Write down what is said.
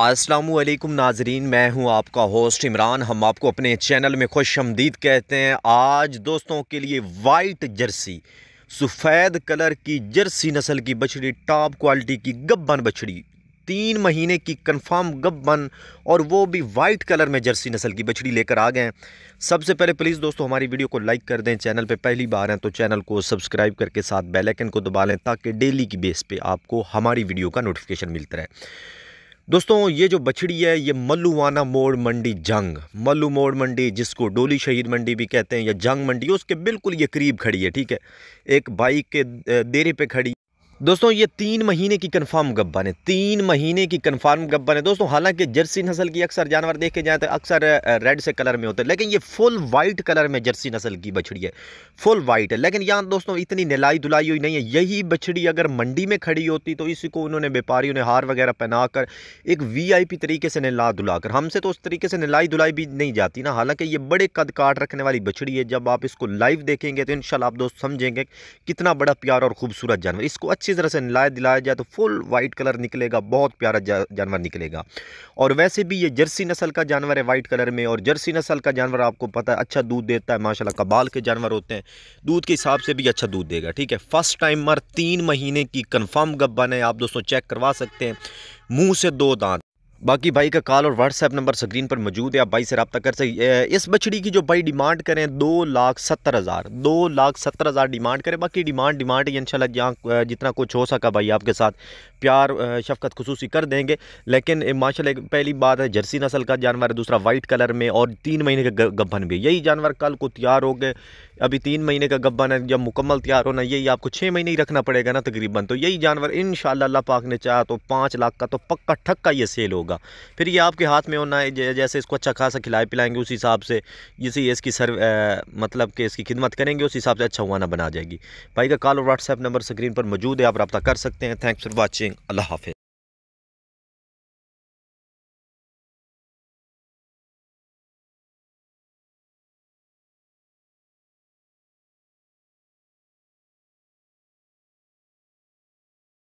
असलम नाजरीन मैं हूं आपका होस्ट इमरान हम आपको अपने चैनल में खुश आमदीद कहते हैं आज दोस्तों के लिए वाइट जर्सी सफ़ेद कलर की जर्सी नस्ल की बछड़ी टॉप क्वालिटी की गब्बन बछड़ी तीन महीने की कंफर्म गब्बन और वो भी वाइट कलर में जर्सी नस्ल की बछड़ी लेकर आ गए हैं सबसे पहले प्लीज़ दोस्तों हमारी वीडियो को लाइक कर दें चैनल पे पहली बार हैं तो चैनल को सब्सक्राइब करके साथ बेल आइकन को दबा लें ताकि डेली की बेस पर आपको हमारी वीडियो का नोटिफिकेशन मिलता रहे दोस्तों ये जो बछड़ी है ये मल्लुवाना मोड़ मंडी जंग मल्लू मोड़ मंडी जिसको डोली शहीद मंडी भी कहते हैं या जंग मंडी उसके बिल्कुल ये करीब खड़ी है ठीक है एक बाइक के देरी पे खड़ी दोस्तों ये तीन महीने की कन्फर्म गब्बा ने तीन महीने की कन्फर्म गब्बा ने दोस्तों हालांकि जर्सी नस्ल की अक्सर जानवर देखे जाए तो अक्सर रेड से कलर में होते हैं लेकिन ये फुल वाइट कलर में जर्सी नस्ल की बछड़ी है फुल वाइट है लेकिन यहाँ दोस्तों इतनी निलाई धुलाई हुई नहीं है यही बछड़ी अगर मंडी में खड़ी होती तो इसी को उन्होंने व्यापारियों ने हार वगैरह पहना कर एक वी तरीके से नला धुला कर हमसे तो उस तरीके से निलाई धुलाई भी नहीं जाती ना हालांकि ये बड़े कद काट रखने वाली बछड़ी है जब आप इसको लाइव देखेंगे तो इन आप दोस्त समझेंगे कितना बड़ा प्यार और खूबसूरत जानवर इसको अच्छी तरह से नलाए दिलाया जाए तो फुल वाइट कलर निकलेगा बहुत प्यारा जानवर निकलेगा और वैसे भी ये जर्सी नस्ल का जानवर है वाइट कलर में और जर्सी नस्ल का जानवर आपको पता है अच्छा दूध देता है माशा कबाल के जानवर होते हैं दूध के हिसाब से भी अच्छा दूध देगा ठीक है फर्स्ट टाइम मर तीन महीने की कन्फर्म गब्बन है आप दोस्तों चेक करवा सकते हैं मुँह से दो दांत बाकी भाई का कॉल और व्हाट्सएप नंबर स्क्रीन पर मौजूद है आप भाई से रबता कर सकते इस बछड़ी की जो भाई डिमांड करें दो लाख सत्तर हज़ार दो लाख सत्तर हज़ार डिमांड करें बाकी डिमांड डिमांड ही इनशाला जहाँ जितना कुछ हो सका भाई आपके साथ प्यार शफकत खसूसी कर देंगे लेकिन माशा पहली बात है जर्सी नसल का जानवर है दूसरा वाइट कलर में और तीन महीने का गब्भन भी यही जानवर कल को तैयार हो गए अभी तीन महीने का गब्बन है जब मुकम्मल तैयार होना यही आपको छः महीने ही रखना पड़ेगा ना तकरीबन तो यही जानवर इन अल्लाह पाक ने चाहा तो पाँच लाख का तो पक्का ठक्का ये सेल होगा फिर ये आपके हाथ में होना है जैसे इसको अच्छा खासा खिलाए पिलाएंगे उस हिसाब से जिसे इसकी सर्व मतलब कि इसकी खिदमत करेंगे उस हिसाब से अच्छा हुआ बना जाएगी भाई का कॉल और व्हाट्सएप नंबर स्क्रीन पर मौजूद है आप रब्ता कर सकते हैं थैंक्स फॉर वॉचिंग अल्लाह हाफिज़